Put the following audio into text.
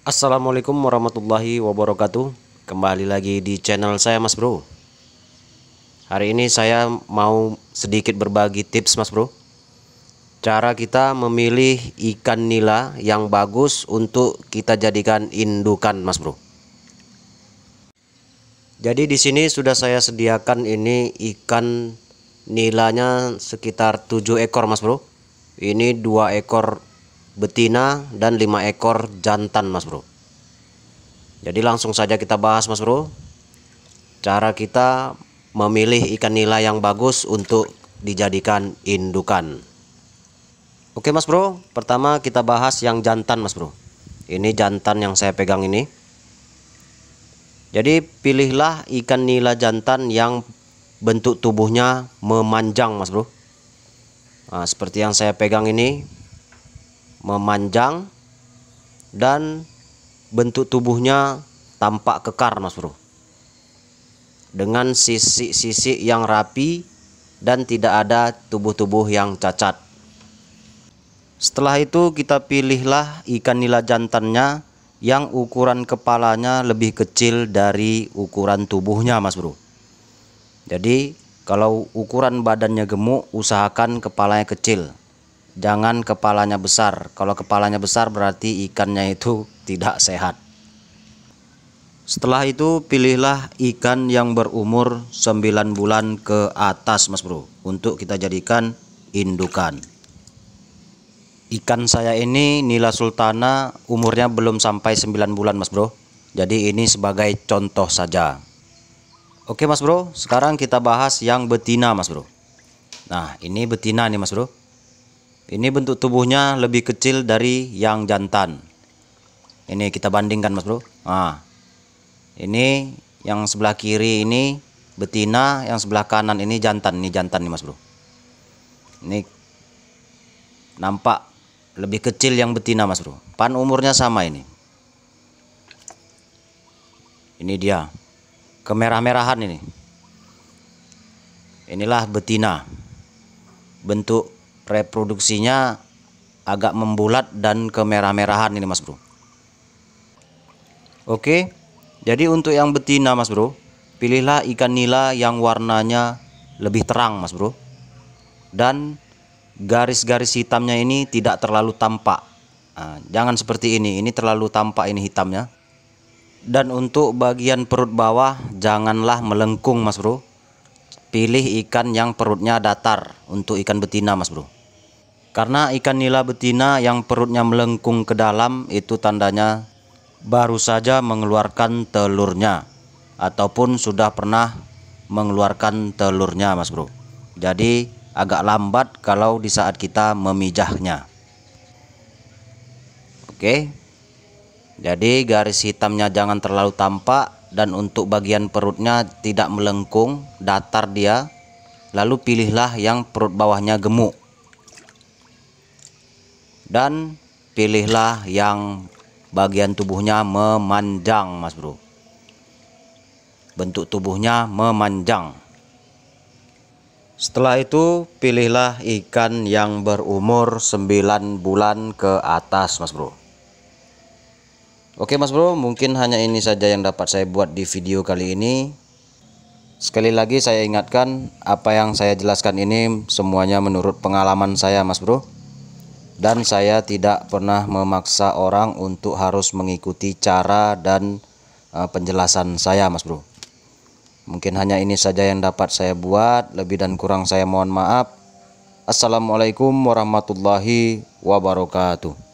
Assalamualaikum warahmatullahi wabarakatuh Kembali lagi di channel saya mas bro Hari ini saya mau sedikit berbagi tips mas bro Cara kita memilih ikan nila yang bagus untuk kita jadikan indukan mas bro Jadi di sini sudah saya sediakan ini ikan nilanya sekitar 7 ekor mas bro Ini dua ekor betina dan 5 ekor jantan mas bro jadi langsung saja kita bahas mas bro cara kita memilih ikan nila yang bagus untuk dijadikan indukan oke mas bro pertama kita bahas yang jantan mas bro ini jantan yang saya pegang ini jadi pilihlah ikan nila jantan yang bentuk tubuhnya memanjang mas bro nah, seperti yang saya pegang ini memanjang dan bentuk tubuhnya tampak kekar Mas Bro. Dengan sisi-sisi yang rapi dan tidak ada tubuh-tubuh yang cacat. Setelah itu kita pilihlah ikan nila jantannya yang ukuran kepalanya lebih kecil dari ukuran tubuhnya Mas Bro. Jadi kalau ukuran badannya gemuk usahakan kepalanya kecil jangan kepalanya besar. Kalau kepalanya besar berarti ikannya itu tidak sehat. Setelah itu pilihlah ikan yang berumur 9 bulan ke atas mas bro Untuk kita jadikan indukan Ikan saya ini nila sultana umurnya belum sampai 9 bulan mas bro Jadi ini sebagai contoh saja Oke mas bro sekarang kita bahas yang betina mas bro Nah ini betina nih mas bro ini bentuk tubuhnya lebih kecil dari yang jantan. Ini kita bandingkan Mas Bro. Nah, ini yang sebelah kiri ini betina, yang sebelah kanan ini jantan. Ini jantan nih Mas Bro. Ini nampak lebih kecil yang betina Mas Bro. Pan umurnya sama ini. Ini dia. Kemerah-merahan ini. Inilah betina. Bentuk reproduksinya agak membulat dan kemerah-merahan ini mas bro oke jadi untuk yang betina mas bro pilihlah ikan nila yang warnanya lebih terang mas bro dan garis-garis hitamnya ini tidak terlalu tampak nah, jangan seperti ini ini terlalu tampak ini hitamnya dan untuk bagian perut bawah janganlah melengkung mas bro pilih ikan yang perutnya datar untuk ikan betina mas bro karena ikan nila betina yang perutnya melengkung ke dalam itu tandanya baru saja mengeluarkan telurnya ataupun sudah pernah mengeluarkan telurnya mas bro jadi agak lambat kalau di saat kita memijahnya oke jadi garis hitamnya jangan terlalu tampak dan untuk bagian perutnya tidak melengkung, datar dia. Lalu pilihlah yang perut bawahnya gemuk. Dan pilihlah yang bagian tubuhnya memanjang, Mas Bro. Bentuk tubuhnya memanjang. Setelah itu pilihlah ikan yang berumur 9 bulan ke atas, Mas Bro. Oke mas bro mungkin hanya ini saja yang dapat saya buat di video kali ini Sekali lagi saya ingatkan apa yang saya jelaskan ini semuanya menurut pengalaman saya mas bro Dan saya tidak pernah memaksa orang untuk harus mengikuti cara dan eh, penjelasan saya mas bro Mungkin hanya ini saja yang dapat saya buat lebih dan kurang saya mohon maaf Assalamualaikum warahmatullahi wabarakatuh